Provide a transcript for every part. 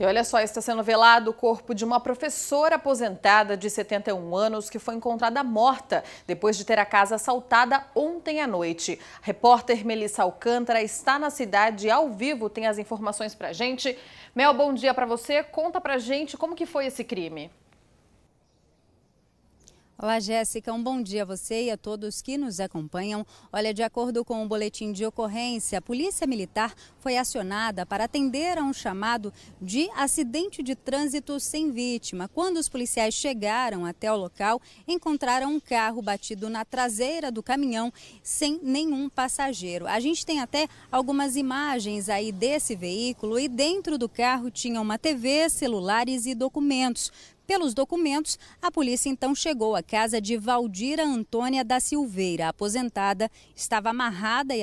E olha só, está sendo velado o corpo de uma professora aposentada de 71 anos que foi encontrada morta depois de ter a casa assaltada ontem à noite. A repórter Melissa Alcântara está na cidade ao vivo, tem as informações pra gente. Mel, bom dia para você. Conta pra gente como que foi esse crime. Olá, Jéssica. Um bom dia a você e a todos que nos acompanham. Olha, de acordo com o um boletim de ocorrência, a Polícia Militar foi acionada para atender a um chamado de acidente de trânsito sem vítima. Quando os policiais chegaram até o local, encontraram um carro batido na traseira do caminhão sem nenhum passageiro. A gente tem até algumas imagens aí desse veículo e dentro do carro tinha uma TV, celulares e documentos. Pelos documentos, a polícia então chegou à casa de Valdira Antônia da Silveira, aposentada, estava amarrada e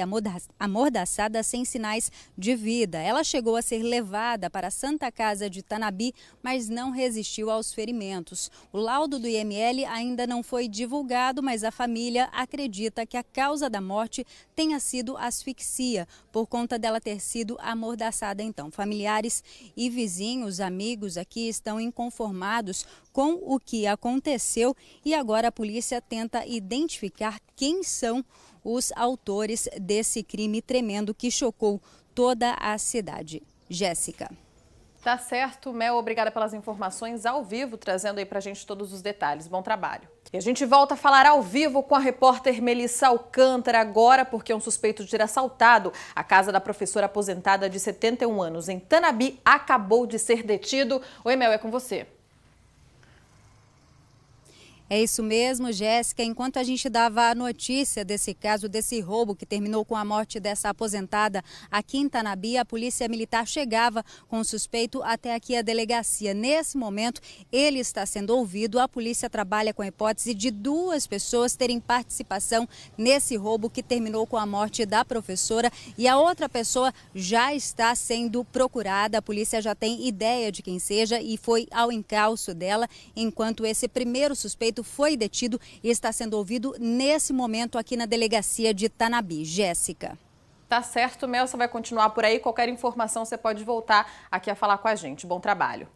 amordaçada sem sinais de vida. Ela chegou a ser levada para a Santa Casa de Tanabi, mas não resistiu aos ferimentos. O laudo do IML ainda não foi divulgado, mas a família acredita que a causa da morte tenha sido asfixia, por conta dela ter sido amordaçada então. Familiares e vizinhos, amigos aqui estão inconformados com o que aconteceu e agora a polícia tenta identificar quem são os autores desse crime tremendo que chocou toda a cidade. Jéssica. Tá certo, Mel. Obrigada pelas informações ao vivo, trazendo aí pra gente todos os detalhes. Bom trabalho. E a gente volta a falar ao vivo com a repórter Melissa Alcântara agora, porque um suspeito de ter assaltado a casa da professora aposentada de 71 anos em Tanabi acabou de ser detido. Oi, Mel, é com você. É isso mesmo, Jéssica. Enquanto a gente dava a notícia desse caso, desse roubo que terminou com a morte dessa aposentada aqui em Tanabi, a polícia militar chegava com o suspeito até aqui a delegacia. Nesse momento, ele está sendo ouvido. A polícia trabalha com a hipótese de duas pessoas terem participação nesse roubo que terminou com a morte da professora e a outra pessoa já está sendo procurada. A polícia já tem ideia de quem seja e foi ao encalço dela, enquanto esse primeiro suspeito suspeito foi detido e está sendo ouvido nesse momento aqui na delegacia de Tanabi. Jéssica. Tá certo, Mel, você vai continuar por aí. Qualquer informação você pode voltar aqui a falar com a gente. Bom trabalho.